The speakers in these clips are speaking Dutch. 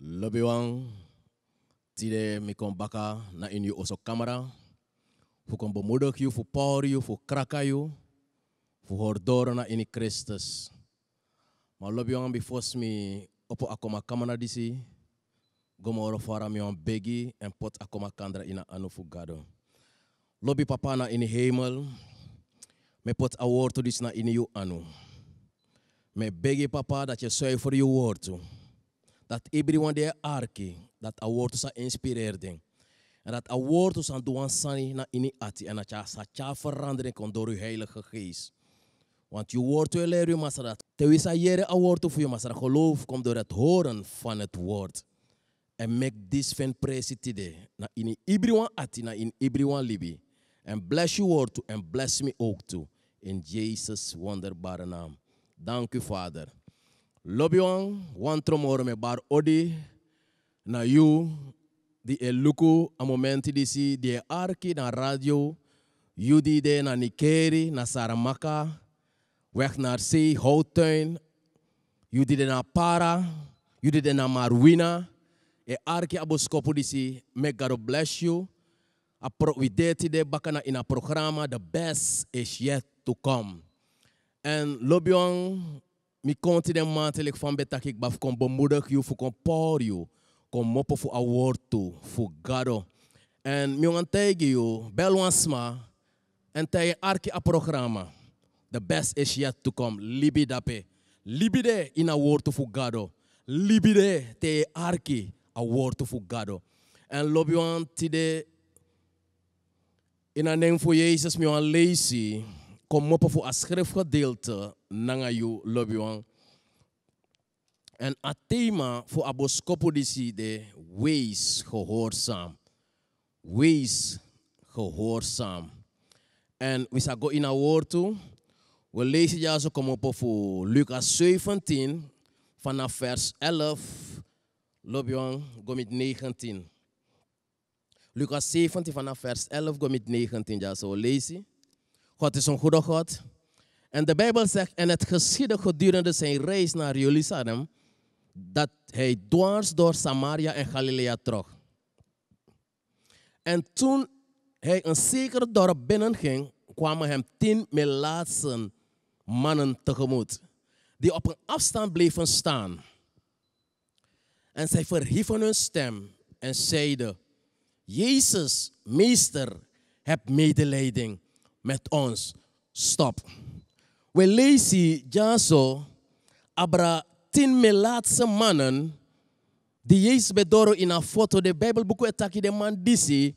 lobiwang tide mikon baka na in yu oso kamera fu kon bemoedig yu fu power yu fu kraka yu fu na in Christus ma lobiwang bi fos mi opo akoma kamera disi gomoro fara mi on begi en pot akoma kandra ina anu fu gado lobi papa na in hemel me pot a woord to dis na in yu anu me begi papa dat je for je woord to that everyone there arke, dat a word sa inspireren. En dat a word dus aan doen sani in ini ati en dat je cha verandering kon door je heilige geest. Want je woord wil leren maar dat Terwijl je jere een woord voor je masara. Geloof komt door het horen van het woord. En make this fan today na in everyone ati in everyone libi. And bless you word en and bless me ook to In Jesus wonderbare naam. Dank u Vader. Lobion, wan, me bar odi, na you, di eluku a momenti disi, di e arki na radio, you di de na Nikeri, na Saramaka, weg naar si houtuin, you di de na Para, you di de na Marwina, e arki aboskopu disi, may God bless you, a videti de bakana in a programma, the best is yet to come. En Lobion, mi continuamente lek fan betaki baf kon bomoedig you fu kon por you kon mopo fu awortu fu gado en mi wan you bel wan sma en tei arki a programa the best is yet to come libi dape in award fu gado libi de te arki award fu gado en lobi wan tide in a name fu Jesus mi wan leisi kom op voor een schriftgedeelte nanga you lobbyon. En het thema voor aboskopo is de wees gehoorzaam. Wees gehoorzaam. En we gaan in een woord toe. We lezen ja zo kom op voor Lucas 17 vanaf vers 11. Lobbyon, go met 19. Lucas 17 vanaf vers 11 go met 19 ja zo lezen. God is een goede God. En de Bijbel zegt, en het geschiedde gedurende zijn reis naar Jeruzalem, dat hij dwars door Samaria en Galilea trok. En toen hij een zeker dorp binnenging, kwamen hem tien Melaatse mannen tegemoet, die op een afstand bleven staan. En zij verhieven hun stem en zeiden, Jezus, meester, heb medelijding met ons. Stop. We lezen ja abra tien melaatse mannen, die Jezus bedoro in een foto, de Bijbelboek etaki de man disi,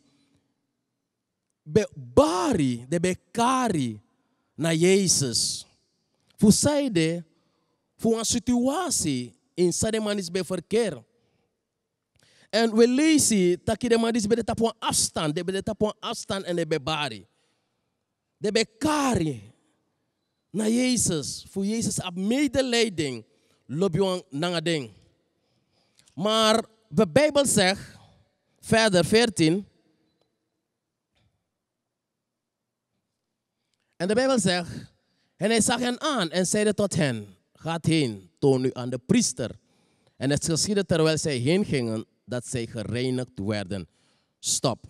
be bari, de bekari, na Jezus. Voor voor een situatie in is bij verkeer. En we lezen dat de man is be de afstand, de be de afstand en de bebari de bekari na Jezus, voor Jezus op medeleiding, loop je aan ding. Maar de Bijbel zegt, verder 14, en de Bijbel zegt, en hij zag hen aan en zeide tot hen, gaat heen, toon u aan de priester. En het geschiedde terwijl zij heen gingen, dat zij gereinigd werden. Stop.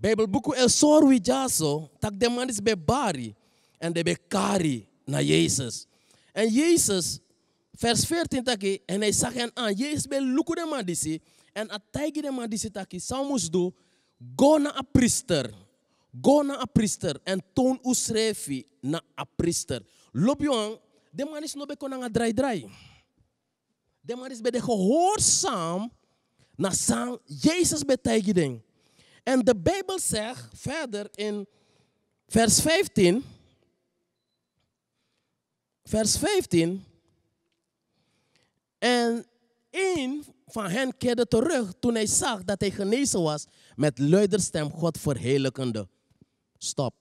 Bible buku el sorwi jaso tak de man is be bari en de bekari kari na Jezus. En Jezus vers 14 taki en hij zag hen aan. Jezus be luku de man disi en ataigi de man disi taki samus do go na a priester. Go na a priester en toon usrefi na a priester. Loop de man is no be konanga draai. De man is be de gehoorzaam na sang Jezus be taigi ding. En de Bijbel zegt verder in vers 15. Vers 15. En een van hen keerde terug toen hij zag dat hij genezen was met luider stem God verheerlijkende. Stop.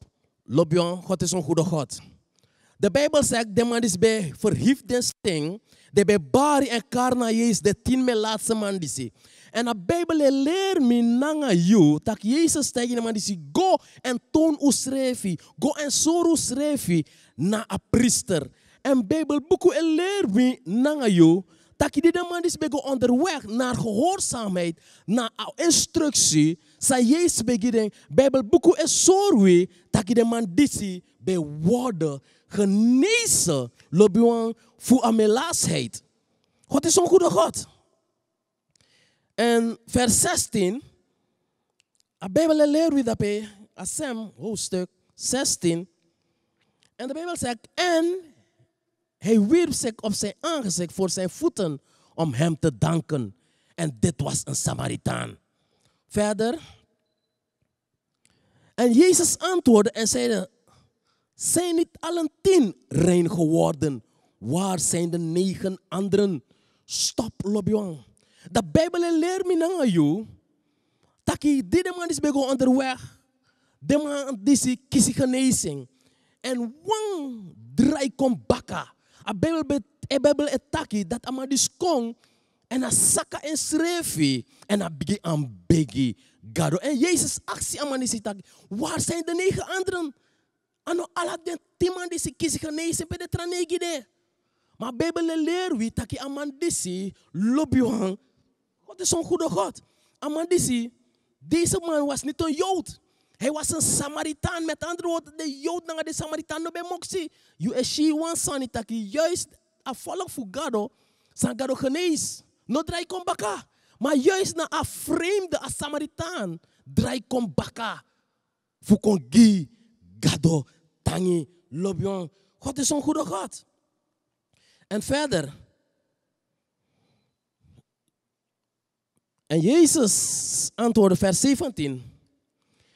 Lobion, God is een goede God. De Bijbel zegt, de man is bij verhief den sting. De bij bari en karna jezus de tien me laatste man die En de Bijbel leert me nanga you. Dat Jezus tegen de man die Go en toon usrefi. Go en sor usrefi. Na a priester. En Bijbel boeken leert me nanga you. Dat je de man is go onderweg naar gehoorzaamheid. Naar instructie. Sa Jezus begint. Bijbel boeken en sorwe. Dat je de man die Bij woorden genezen. Lobuan voor amelaasheid. God is een goede God. En vers 16. De Bijbel leert we dat bij Assem, hoofdstuk 16. En de Bijbel zegt, en hij wierp zich op zijn aangezicht voor zijn voeten om hem te danken. En dit was een Samaritaan. Verder. En Jezus antwoordde en zeide, zijn niet allen tien rein geworden? Waar zijn de negen anderen? Stop, lobbyong. De Bijbel leert me na nou, jou dat dit man is bego onderweg. De man is kiezen genezing. En wang draai kom bakka. A Bijbel Bijbel etaki dat amadis kong en a saka en srefi en a begin aan begi. gado. En Jezus actie amadis itaki. Waar zijn de negen anderen? ano ala den timan disi kisi genezen bij de tranegi de. Maar Bijbel leer wie taki aman disi lobbyhang. God is zo'n goede God. Aman deze man was niet een Jood. Hij was een Samaritaan. Met andere woorden, de Jood naar de Samaritaan no moksi. You eshi one son itaki juist afvallig voor gado. San genees. No draai kom baka. Maar juist na a vreemde, een Samaritaan, draai kom baka. Voor kon gi gado Tangi, Lobion. God is een goede God. En verder. En Jezus antwoordde, vers 17.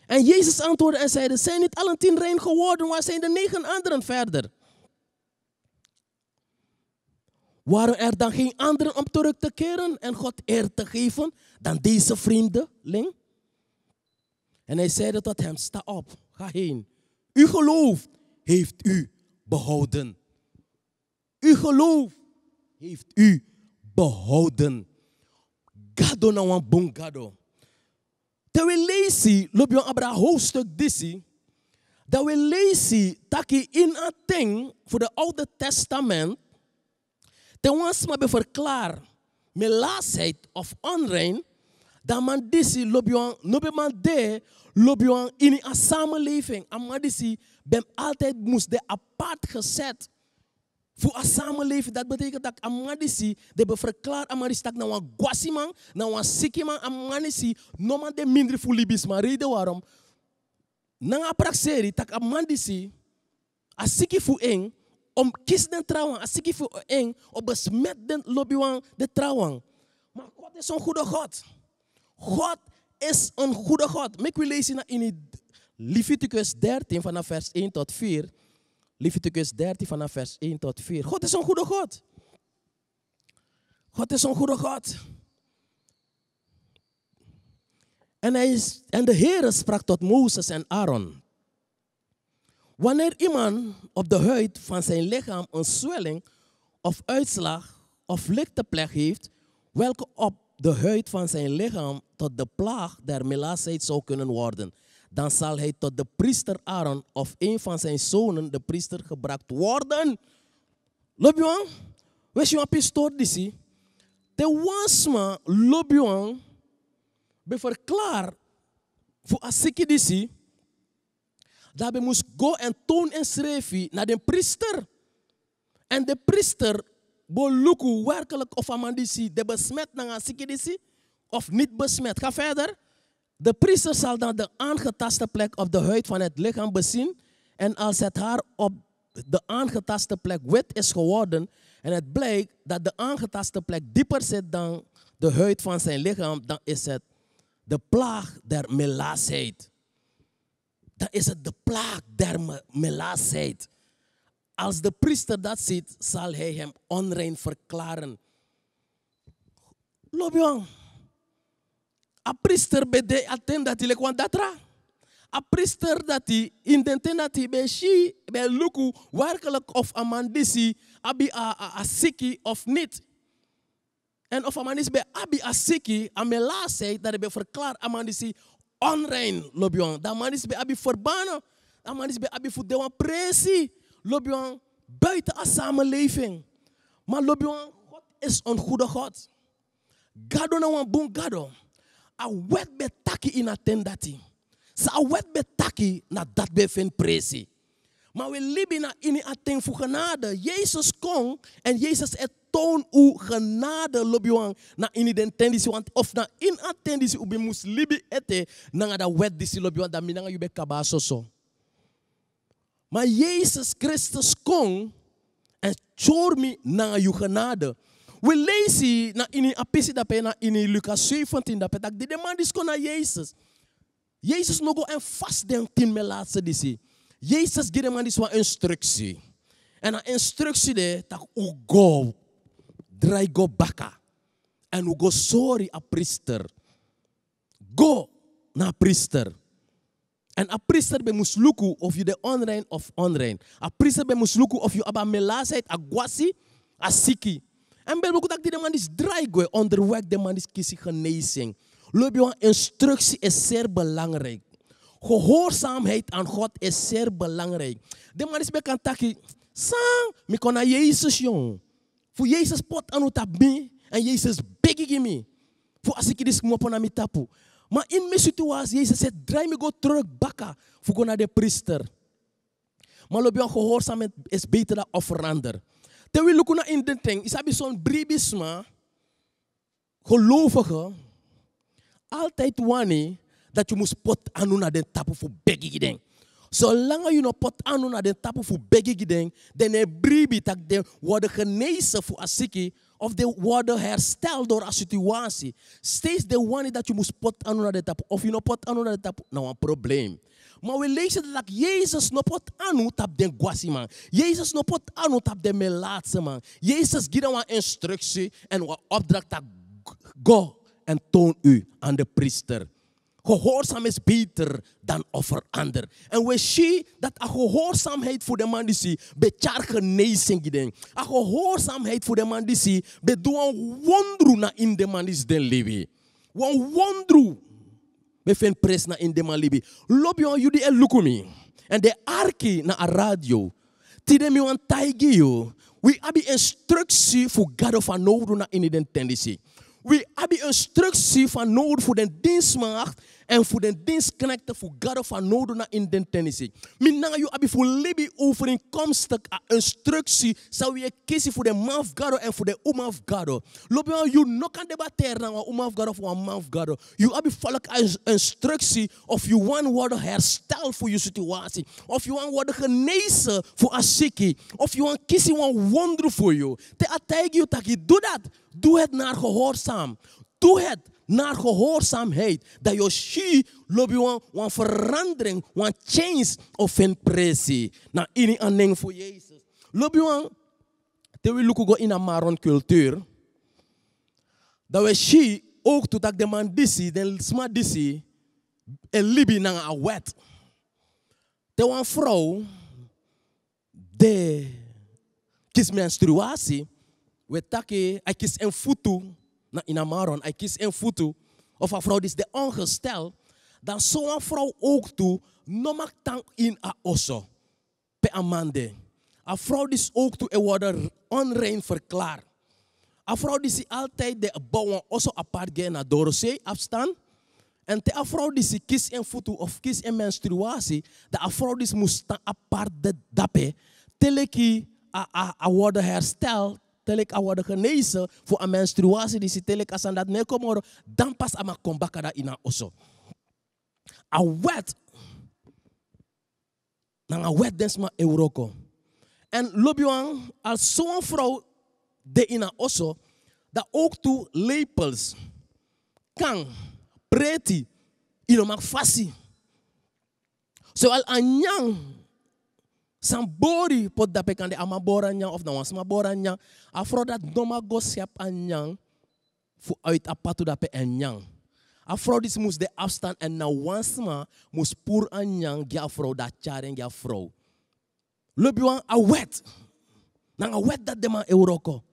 En Jezus antwoordde en zeide, zijn niet allen tien rein geworden, waar zijn de negen anderen verder? Waren er dan geen anderen om terug te keren en God eer te geven dan deze vriendeling? En hij zeide tot hem, sta op, ga heen. Uw geloof heeft u behouden. Uw geloof heeft u behouden. Gado na wan bon gado. Dat we lezen, loop je abra hoofdstuk disi. Dat we lezen dat in een ding voor de Oude Testament. Ten wans be verklaar met laasheid of onrein. Dat man disi loop je man de Lobion in een samenleving. Amadisi, ben altijd moest de apart gezet. Voor een samenleving, dat betekent dat Amadisi, de verklaart Amadisi dat nou een guasiman, nou een sikiman, Amadisi, noma de minder voor Libis. Maar reden waarom? Na een praxeri, dat Amadisi, als sikkie voor een, om kies den trouwen, als sikkie voor een, om besmet den lobbywang de trouwen. Maar God is een goede God. God is een goede God. ik wil lezen in Leviticus 13 vanaf vers 1 tot 4. Leviticus 13 vanaf vers 1 tot 4. God is een goede God. God is een goede God. En, hij is, en de Heer sprak tot Mozes en Aaron. Wanneer iemand op de huid van zijn lichaam een zwelling of uitslag of lichte plek heeft, welke op de huid van zijn lichaam tot de plaag der melaasheid zou kunnen worden. Dan zal hij tot de priester Aaron of een van zijn zonen, de priester, gebracht worden. Lobion, wees je op je stoort disi. De wasma, be verklaar voor asiki Dat Daarbij moest go en toon en schrijven naar de priester. En de priester boluku werkelijk of amandisi, de besmet na asikidisi of niet besmet. Ga verder. De priester zal dan de aangetaste plek op de huid van het lichaam bezien. En als het haar op de aangetaste plek wit is geworden en het blijkt dat de aangetaste plek dieper zit dan de huid van zijn lichaam, dan is het de plaag der melaasheid. Dan is het de plaag der melaasheid. Als de priester dat ziet, zal hij hem onrein verklaren. Lobjong. Apri de atent dat hij kwam datra. Een priester dat hij dat hij bij bij luku, werkelijk of amandisi, abi a, a, a of niet. En of amandisi bij abi a siki, amela zei dat hij verklaar amandisi onrein lobion. Dat amandisi bij abi verbannen. Dat amandisi bij abi voor dewan presi lobion buiten een samenleving. Maar lobion, God is een goede God. Gado na wan boom gado. A wet taki in attendati. Sa wet taki na dat befen presi. Maar we libina in atten voor genade. Jezus kon en Jezus het toon u genade lobbyang na in den tendisi want of na in attendisi u moest libi ete na da wet disi lobbyang da minanga you be kabaso so. Maar Jezus Christus kon en me na je genade. We lezen na in apesi da na in Lucas 17 da dat de demand is kon naar Jezus. Jezus nog een vast den tien met laatste disi. Jezus geeft hem dus wat instructie. En na instructie de dat u go draai go baka. En u go sorry a priester. Go na priester. En a priester be musluku of je de onrein of onrein. A priester be musluku of je aba agwasi, a guasi a en bijvoorbeeld ook dat die man is draaien, Onderweg de man is kiezen genezing. Lobby instructie is zeer belangrijk. Gehoorzaamheid aan God is zeer belangrijk. De man is bekend dat hij... Sang, mi naar Jezus jong. Voor Jezus pot aan het abbi. En Jezus begi me. Voor als ik dit mopo na tapu. Maar in mijn situatie, Jezus zegt, draai me go terug Voor naar de priester. Maar lobby gehoorzaamheid is beter dan offerander. Terwijl ik naar in de denk, is dat zo'n bribisme, gelovigen, altijd wanneer dat je moet pot aan naar de tappen voor begi denk. Zolang je nog pot aan naar de tappen voor begi denk, dan is bribi dat de worden genezen voor asiki of de worden hersteld door een situatie. Steeds de wanneer dat je moet pot aan naar de tappen of je nog pot aan naar de tappen, nou een probleem. Maar we lezen dat Jezus no aan moet op den guasi man. Jezus no aan moet op de melaatse man. Jezus geeft een instructie en een opdracht dat go en toon u aan de priester. Gehoorzaam is beter dan offer ander. En we zien dat een gehoorzaamheid voor de man die zie, betjaar genezing Een gehoorzaamheid voor de man die zie, bedoel een wonder na in de man die den leven. Een wonder we fin pres na in de libi. Lobi on yudi el lukumi. En de arki na a radio. Tide mi wan taigi yo. We abi instructie voor God of Noord na in den tendensie, We abi instructie van Noord voor den dienstmaagd and for the disconnected for God of another in the Tennessee. Me now you abi for libi offering come stuck uh, a instruction so we are kissy for the mouth God and for the woman of God. Lobby on you knock on the tear now woman of God for a mouth God. You abi follow a instruction of you want word hairstyle for your situation, of you one word nice for a sicky, of you want kissy one wonderful for you. They attack you, taki do that. Do it not gehoorzaam. Do it. naar gehoorzaamheid. Dat je Yoshi lobby een verandering, een change of nou, een pressie. Na in aaneng voor Jezus. Lobby terwijl te we in een maron cultuur. Dat we shi ook tot dat de man disi, de sma disi, een libi na een wet. terwijl een vrouw, de kies menstruatie, we takke, ik kies een voetu in Amaron, hij kiest een foto of een vrouw die is de ongestel, dan zo'n vrouw ook toe, normaal dan in haar osso, pe amande. Een vrouw die is ook toe, wordt onrein verklaard. Een vrouw die is altijd de bouwen osso apart gaan naar Dorosee afstand En de vrouw die ze een foto of kiest een menstruatie, de vrouw die moest apart de dappen teleki a, a, worden hersteld telk a worden genezen voor een menstruatie die ze telk aan dat nekomoro, dan pas ama kombakada ina osso. A wet, dan a wet desma euroko. En lobbyang, als zo'n vrouw de ina osso, dat ook toe lepels, kan, preti, ino mak fasi. Zowel so, aan Sambori pod dapat kan de amaboran nyang of ma maboran nyang afro dat go siap nyang fu uit apatu dapat nyang. Afro dis mus de afstan en wans ma mus pur nyang gi afro da charen gi afro. Lebi wan awet. Nang awet dat dema man euroko.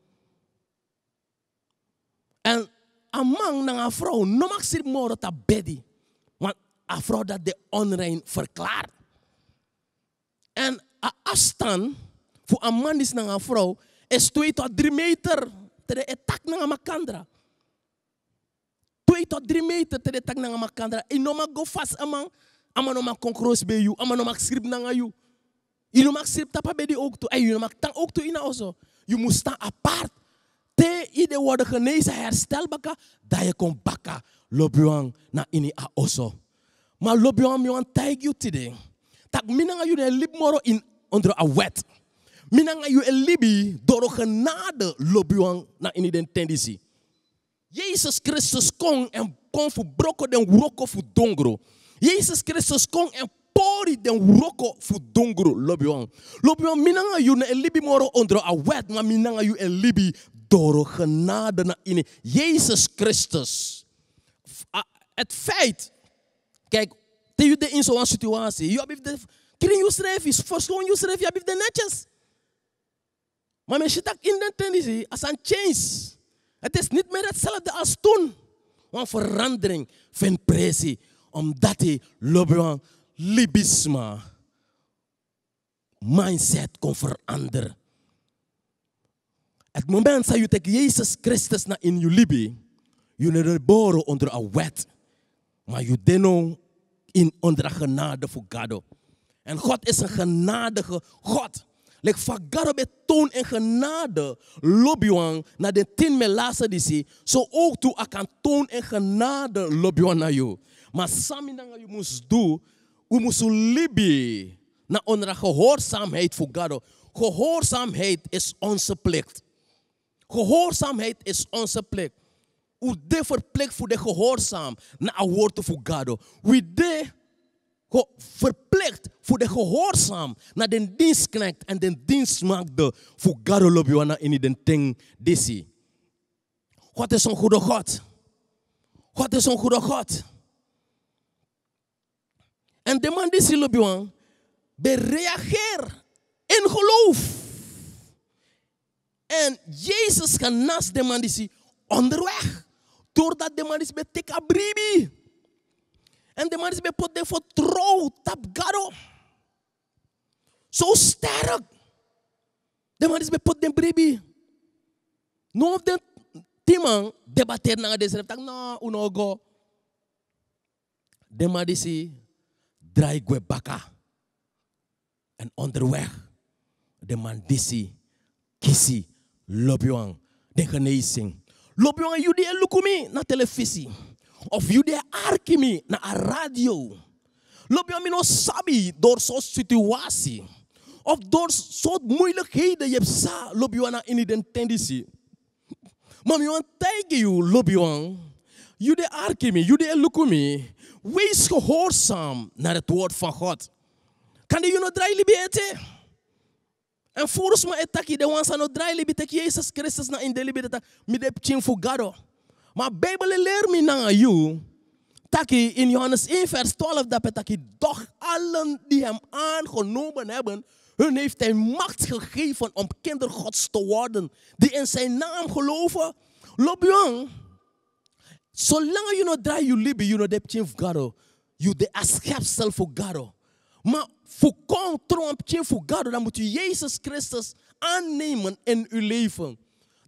En amang nang afro no maxir moro ta bedi. wan afro dat de onrein verklaar. En a afstand voor een man is naar een vrouw is twee tot drie meter. Tere etak naar een makandra. Twee tot drie meter tere etak naar een makandra. En no go vast een man. Ama no mag concurrence bij jou. Ama no mag schrijven naar jou. Je tapa bij die ook toe. En je no mag tang ook toe in ozo. Je moet staan apart. Te ide worden genezen herstelbaka. Dat je komt bakka. Lobuang na ini a oso. Maar lobuang mi wan taig you today. Tak minanga you ne lip moro in onder a wet. Minanga you en libi door genade lobuang na in den Jesus Jezus Christus kon en kon broko den wroko fu dongro. Jezus Christus kon en pori den wroko fu dongro lobuang. Lobuang minanga you na en moro onder a wet, maar minanga you en libi door genade na in Jezus Christus. Het feit, kijk, tegen de in zo'n situatie, je hebt Clean yourself, verschoon yourself, je hebt de netjes. Maar men zit ook in de tendentie als een change. Het is niet meer hetzelfde als toen. Want verandering vindt pressie, omdat um, hij lobbying libisme mindset kon veranderen. Het moment dat je tegen Jezus Christus naar in je libi, je geboren onder een wet, maar je denkt in onder genade voor God. En God is een genadige God. Lek fagaro toon en genade lobyuang na de tien melasa disi. Zo ook toe akan toon en genade lobyuang na jou. Maar samen dan je moest doen, je moet libi naar onder gehoorzaamheid voor God. Gehoorzaamheid is onze plicht. Gehoorzaamheid is onze plicht. Hoe de verplicht voor de gehoorzaam naar een woord voor God. We de verplicht voor de gehoorzaam naar de dienstknecht en de dienstmaakte voor Garolobioana in de ting disi. God is een goede God. God is een goede God. En de man disi be reageer in geloof. En Jezus gaat naast de man disi onderweg. Doordat de man is met and the man is be put there for throw tap garo. So stark. The man is be put there baby. No of them timang debater na des rep tak uno unogo. The man is dry baka and underwear. The man disi kisi lobbyang de genezing. Lobbyang you de lukumi na televisi of jude Arkimi na a radio. Loop je sabi door so situasi Of door so moeilijkheden je hebt sa, loop je aan in de tendency. Maar you lobi je, You je aan. Jude arkimi, jude elukumi. Wees gehoorzaam na het word van God. Kan je nog drie libeten? En volgens mij, het takje, de wans aan het drie libeten, Jezus Christus na in de libeten, met de pchin fugado. Maar Bijbel e leert me na you. Taki in Johannes 1 vers 12 dat betaki doch allen die hem aangenomen hebben, hun heeft hij macht gegeven om kindergods te worden, die in zijn naam geloven. Lobion, zolang je nog draait je libi, je nog hebt geen God, je de schepsel voor God. Maar voorkom tromp voor God, dan moet je Jezus Christus aannemen in je leven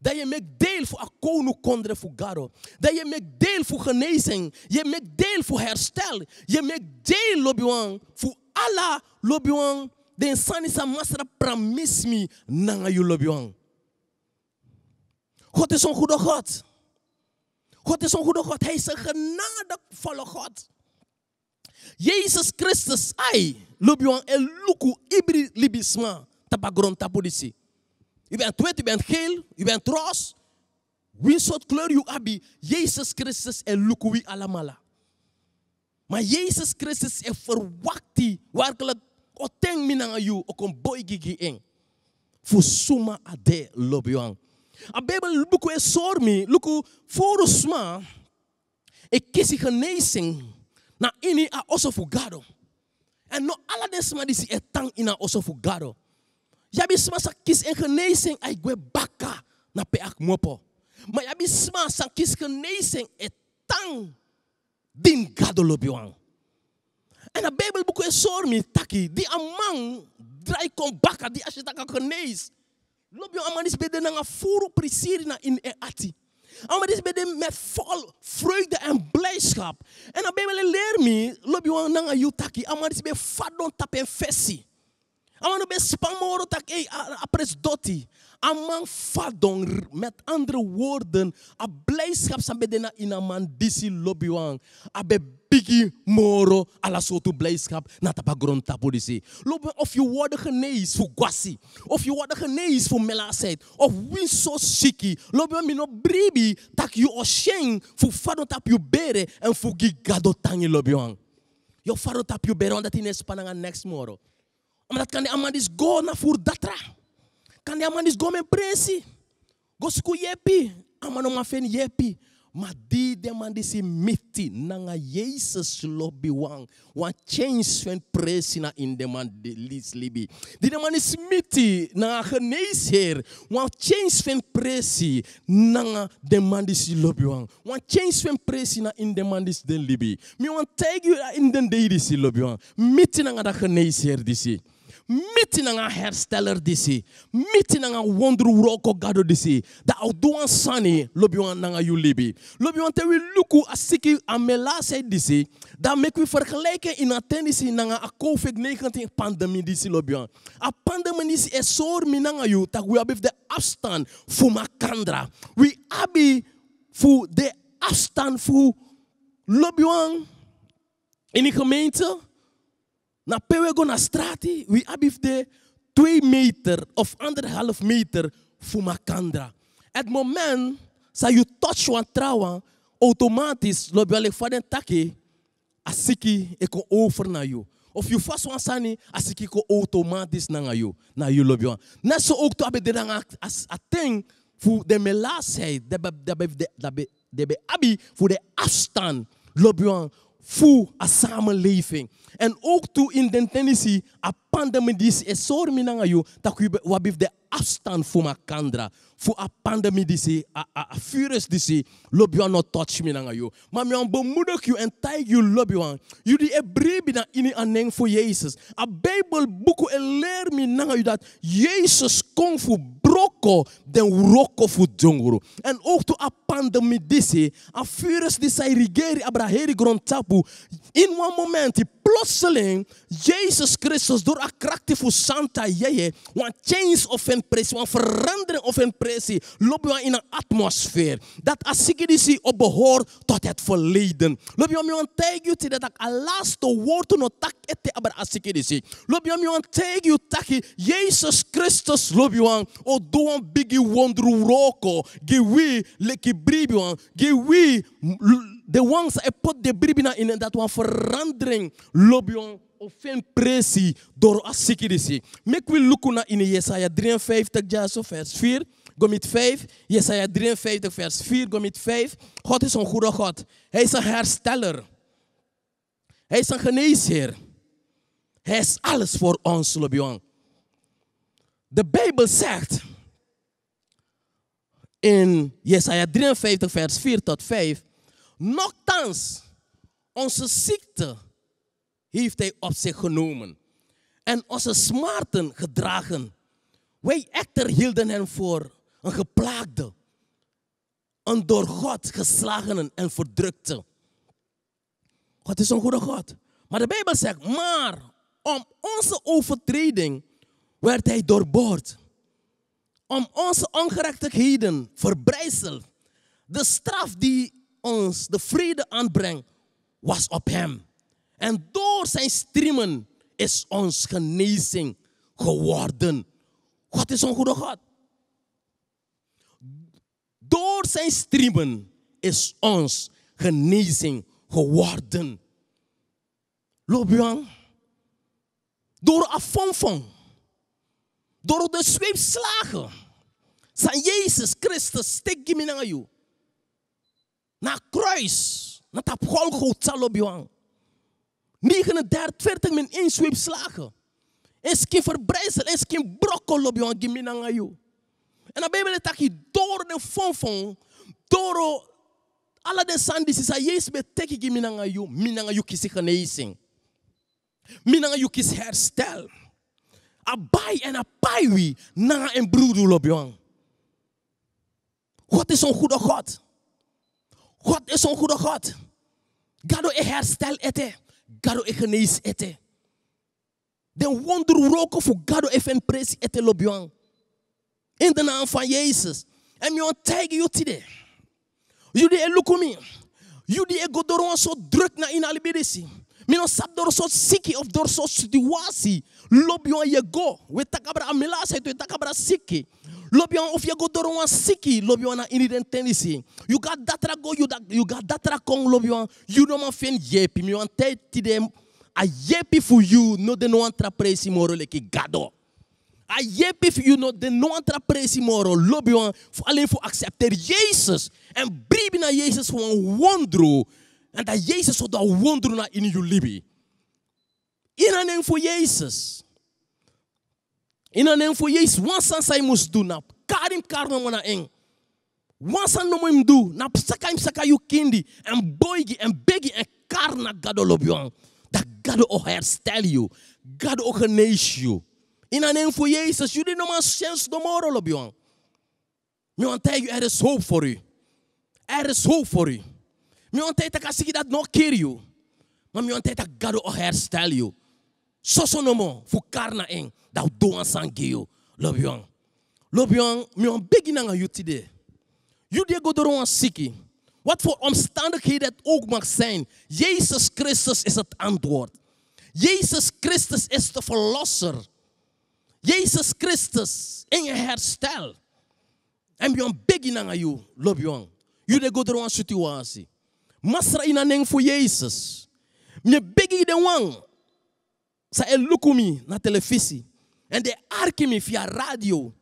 dat je maakt deel voor akonu kondre fugaro. Dat je maakt deel voor genezing. Je maakt deel voor herstel. Je maakt deel lobiwang voor alle lobiwang. De insani sa masra pramismi nanga you lobiwang. God is een goede God. God is een goede God. Hij is een genadevolle God. Jezus Christus, ai, lobiwang el luku ibri libisma tabagron tabudisi. U bent wit, u bent geel, u bent roos. Wie soort kleur u abi? Jezus Christus en Lukui Alamala. Maar Jezus Christus en verwakti werkelijk oteng minanga you ook een boy gigi eng. Fusuma ade lobyang. A Bijbel luku e sormi, luku forusma e kisi genezing na ini a osso fugado. En no alla desma disi etang ina osso fugado. Jabisma sa kis en genezing ay gwe baka na pe ak mopo. Maar jabisma sa kis genezing etang din gado lobiwang. En de Bijbelboek is mi taki. Die amang dry kon baka die als je dat kan genees. Loop is bij de nanga furu plezier na in e ati. Amang is bij met vol vreugde en blijdschap. En de Bijbel leer me, loop je nanga yutaki. Amang is bij fadon tap en fessie. Amano be spamoro tak ei eh, apres doti. Amang fadon met andere woorden. A blijdschap sa bedena in aman disi A Abe bigi moro ala soto blijdschap na tapa grond tapodisi. Lopen of you word genees for guassi. Of you word genees voor melaset. Of winso siki. Lopen mino bribi tak you osheng for fadon tap you bere en for gigado tangi lobiwang. Your faro tap you bere that in Espananga next moro omdat kan die amandis go na voor datra. Kan die amandis go met presi. Go sku yepi. Amano afen fen maar Ma di is amandis mythi. Nanga Jesus lobby wang. Wan change when presi na in de de lis libi. die de is miti. Nanga geneesheer. Wan change when presi. Nanga de lo lobby wang. Wan change when presi na in de den libi. Mi wan take you in den deidisi lobby wang. Miti nanga da geneesheer disi miti eh, nanga hersteller disi miti nanga wonderworko gado disi da au duan sani lobi wan nanga yu libi we look a luku amela amelase disi da make we vergelijken eh, in attentie eh, nanga a COVID-19 pandemie disi lobi a pandemie is esor minanga yu tak we abif de afstand fu makandra we abi fu de afstand fu lobi in de gemeente Napewego na strati, we abifde twee meter of anderhalf meter fumakandra. At moment sa you touch one trawa, automatisch loop je alleen taki, asiki eko over na you. Of you first one sani, asiki ko automatisch na you, na you loop je. Na zo ook to abe a thing for de melaasheid, de be, de be, de be abi voor de afstand loop je voor a samenleving. And ook toe in de intentie, a pandemie die is zo minanga yo, dat we wabif de afstand voor makandra. Voor a pandemie die is, a, a, a virus die is, loop yo no touch minanga yo. Maar me bemoedig yo en tijg yo loop yo aan. Jullie ebrebi na ini aneng voor Jezus. A Bijbel boeken en leer minanga yo dat Jezus kon voor broko den roko voor dongoro. En ook toe a pandemie die is, a virus die is, rigeri abraheri grond tapu. In one moment, die plotseling Jezus Christus door een krachtige santa jeje, want change of een want verandering of een pressie, je we in een atmosfeer. Dat asigidisi op behoor tot het verleden. Lopen je aan tegen dat ik al laatste woord no tak ette aber asigidisi. Lopen je aan tegen dat Jezus Christus loop je aan, o doe een big wonder roko, gewi lekker bribi wan, gewi de wangs en pot de bribina in en dat we verandering lobion of een presi door asikirisi. Ik wil lukken naar in Jesaja 53 vers 4 gomit 5 Jesaja 53 vers 4 gomit 5 God is een goede God. Hij is een hersteller. Hij is een geneesheer. Hij is alles voor ons, Lobion. De Bijbel zegt in Jesaja 53, vers 4 tot 5. Nochtans, onze ziekte heeft hij op zich genomen en onze smarten gedragen. Wij echter hielden hem voor een geplaagde, een door God geslagenen en verdrukte. God is een goede God. Maar de Bijbel zegt, maar om onze overtreding werd hij doorboord. Om onze ongerechtigheden verbrijzeld. De straf die ons de vrede aanbrengt, was op hem. En door zijn striemen is ons genezing geworden. God is een goede God. Door zijn striemen is ons genezing geworden. Lobuang. Door afonfong. Door de zweepslagen. Zijn Jezus Christus, steek je na kruis. Na tap Golgotha lobbyang. 39, 40 min insweep slagen. Is geen verbrijzel, is geen brokkel lobbyang giminang En dan ben je dat door de fonfon, door alle de sandis, is dat Jezus betekent giminang ayu. Minang ayu kies genezing. Minang ayu kies herstel. Abai en apaiwi, na en broeder lobbyang. God is een goede God. God is een goede God. Gado ik e herstel ete. Gado ik e genees ete. Den wonder roko voor Gado even pres ete lobjong. In de naam van Jezus. En mijn tegen jullie today. Jullie elukomi. Jullie egodoron zo druk naar in alibidisi. Minasab dorsot siki of dorsot situasi. Lobion yego. We takabra amilasa to takabra siki. Lobion of yego doron siki. Lobion na iniden tenisi. You got datra go you you got datra kong lobion. You no man fin yepi. Mi wan te dem A yepi for you no de no antrapresi moro leki gado. A yepi for you no de no antrapresi moro. Lobion alleen for accepter Jesus and bribi na Jezus voor een and that Jesus is the wonder in your life. In the name for Jesus. In the name for Jesus. One sense I must do now. Carry him, carry him, one Once I know him do, na psaka him psaka you kindi, and boygi, and begi, and karna God of you. That God of hearts tell you. God of hearts you. In a name for Jesus, you didn't know my sense no more, all of you. Me want tell you, there is hope for you. There is hope for you. Mijn tijd kan ik dat nog keer je. Maar mijn tijd kan ook herstel je. Zo zo nomo, voor karna in. dat doe aan sangeo. Loop jong. Loop jong, mijn begin aan je today. Jullie gaan door een zieken. Wat voor omstandigheden het ook mag zijn. Jezus Christus is het antwoord. Jezus Christus is de verlosser. Jezus Christus in je herstel. En je begin aan je, you. jong. Jullie gaan door een situatie. Masra neng fu Jesus. Mye begi de wang. Sa el lukumi na televisi. and de arkimi via radio.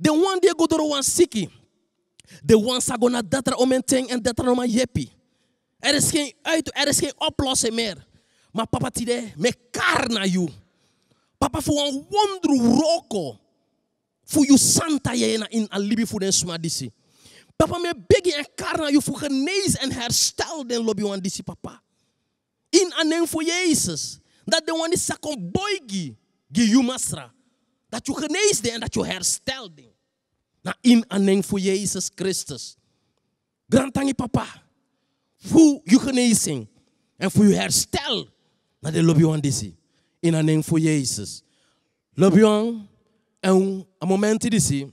De wan die godoro wan siki. De wan sagona datra om en teng en datra oma yepi. Er is geen uit, er is geen oplossing meer. Maar papa tide, me karna you. Papa fu wan wondru roko. Fu you santa yena in alibi fu den suma disi. Papa, me begi en karna, je voor genees en herstel den lobby wan disi papa. In anem voor Jezus. Dat de wan is kon boygi, gi you masra. Dat je genees en dat je herstel den. Na in anem voor Jezus Christus. Grantangi papa. Voor je genezing en voor je herstel. Na de lobby wan disi. In anem voor Jezus. Lobby wan en een moment disi.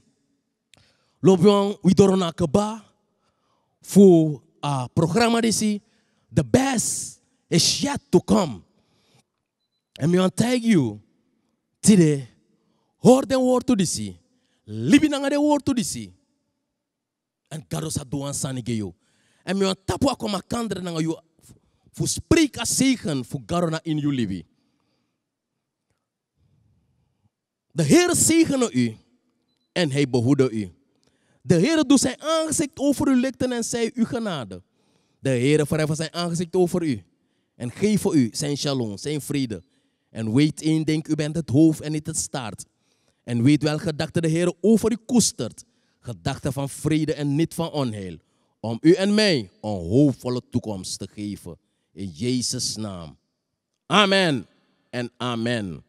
Lobion Widorona Keba voor a uh, programma desse, the best is yet to come. En me tag you today, hoor de woord to desse, libi nanga de woord to desse. and karo sa doan sanige yo. En me tapu akoma kandre nanga yo, voor spreek a zegen voor garona in you libi. The Heer zegene u en hij behoede u. De Heer doet zijn aangezicht over u lichten en zij u genade. De Heer verheft zijn aangezicht over u en geeft u zijn shalom, zijn vrede. En weet één ding, u bent het hoofd en niet het staart. En weet welke gedachten de Heer over u koestert. Gedachten van vrede en niet van onheil. Om u en mij een hoopvolle toekomst te geven. In Jezus' naam. Amen en amen.